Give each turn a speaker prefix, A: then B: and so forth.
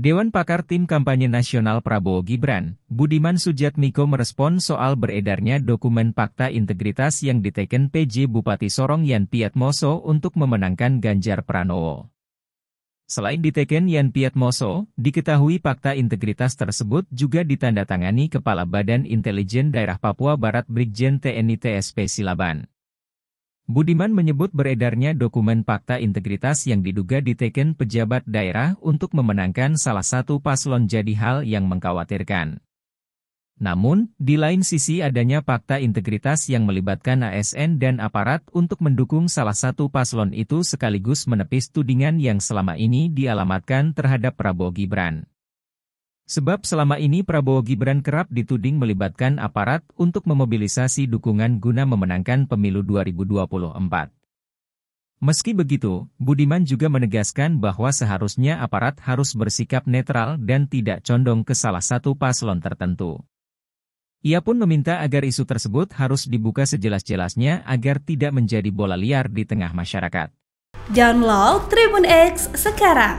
A: Dewan Pakar Tim Kampanye Nasional Prabowo Gibran, Budiman Sujatmiko merespon soal beredarnya dokumen fakta integritas yang diteken PJ Bupati Sorong Yan Piatmoso untuk memenangkan Ganjar Pranowo. Selain diteken Yan Piatmoso, diketahui fakta integritas tersebut juga ditandatangani Kepala Badan Intelijen Daerah Papua Barat Brigjen TNI TSP Silaban. Budiman menyebut beredarnya dokumen fakta integritas yang diduga diteken pejabat daerah untuk memenangkan salah satu paslon jadi hal yang mengkhawatirkan. Namun, di lain sisi adanya fakta integritas yang melibatkan ASN dan aparat untuk mendukung salah satu paslon itu sekaligus menepis tudingan yang selama ini dialamatkan terhadap Prabowo Gibran. Sebab selama ini Prabowo Gibran kerap dituding melibatkan aparat untuk memobilisasi dukungan guna memenangkan pemilu 2024. Meski begitu, Budiman juga menegaskan bahwa seharusnya aparat harus bersikap netral dan tidak condong ke salah satu paslon tertentu. Ia pun meminta agar isu tersebut harus dibuka sejelas-jelasnya agar tidak menjadi bola liar di tengah masyarakat.
B: Download Tribun X sekarang